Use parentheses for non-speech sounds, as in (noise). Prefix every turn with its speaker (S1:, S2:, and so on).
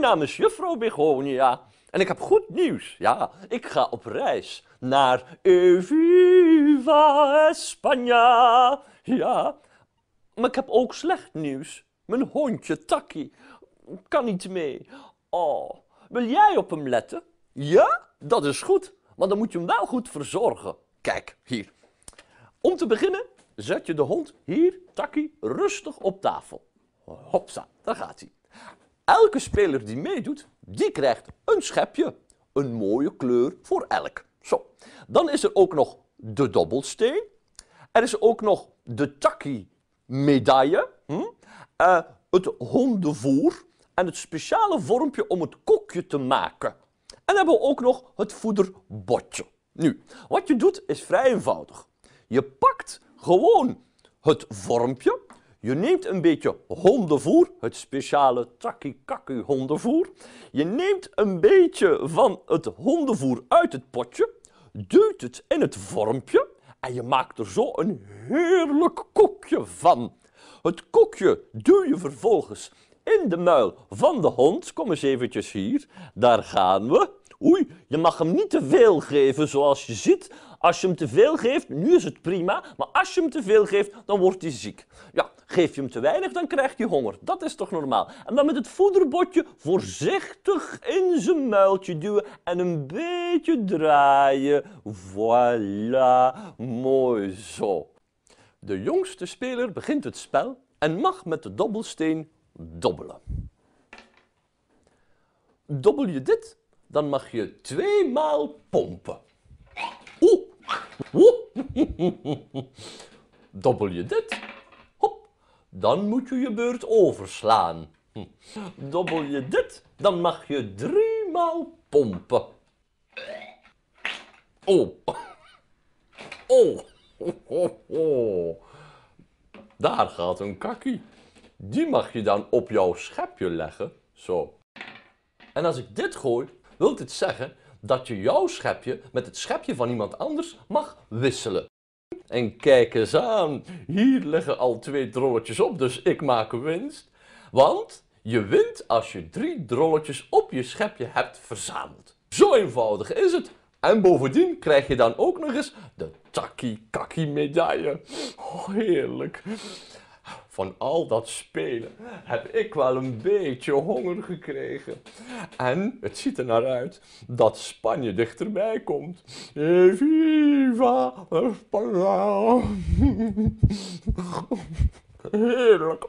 S1: Mijn naam is juffrouw Begonia en ik heb goed nieuws. Ja, ik ga op reis naar Eviva España. Ja, maar ik heb ook slecht nieuws. Mijn hondje Taki kan niet mee. Oh, wil jij op hem letten? Ja, dat is goed, maar dan moet je hem wel goed verzorgen. Kijk, hier. Om te beginnen zet je de hond hier, Taki, rustig op tafel. Hopsa, daar gaat hij. Elke speler die meedoet, die krijgt een schepje. Een mooie kleur voor elk. Zo. Dan is er ook nog de dobbelsteen. Er is ook nog de takkie medaille. Hm? Eh, het hondenvoer en het speciale vormpje om het kokje te maken. En hebben we ook nog het voederbotje. Nu, wat je doet is vrij eenvoudig. Je pakt gewoon het vormpje je neemt een beetje hondenvoer, het speciale takikaku hondenvoer. Je neemt een beetje van het hondenvoer uit het potje, duwt het in het vormpje en je maakt er zo een heerlijk koekje van. Het koekje duw je vervolgens in de muil van de hond. Kom eens eventjes hier, daar gaan we. Oei, je mag hem niet te veel geven zoals je ziet. Als je hem te veel geeft, nu is het prima, maar als je hem te veel geeft, dan wordt hij ziek. Ja, Geef je hem te weinig, dan krijgt hij honger. Dat is toch normaal? En dan met het voederbotje voorzichtig in zijn muiltje duwen en een beetje draaien. Voilà, mooi zo. De jongste speler begint het spel en mag met de dobbelsteen dobbelen. Dobbel je dit, dan mag je twee maal pompen. Oeh! Oeh. (laughs) Dobbel je dit, dan moet je je beurt overslaan. Hm. Dobbel je dit, dan mag je driemaal pompen. Oh. (laughs) Oh. oh. (laughs) Daar gaat een kakkie. Die mag je dan op jouw schepje leggen. Zo. En als ik dit gooi, wil dit zeggen dat je jouw schepje met het schepje van iemand anders mag wisselen. En kijk eens aan, hier liggen al twee drolletjes op, dus ik maak winst. Want je wint als je drie drolletjes op je schepje hebt verzameld. Zo eenvoudig is het. En bovendien krijg je dan ook nog eens de takkie-kakkie medaille. Oh, heerlijk van al dat spelen heb ik wel een beetje honger gekregen. En het ziet er naar uit dat Spanje dichterbij komt. Viva España! Heerlijk!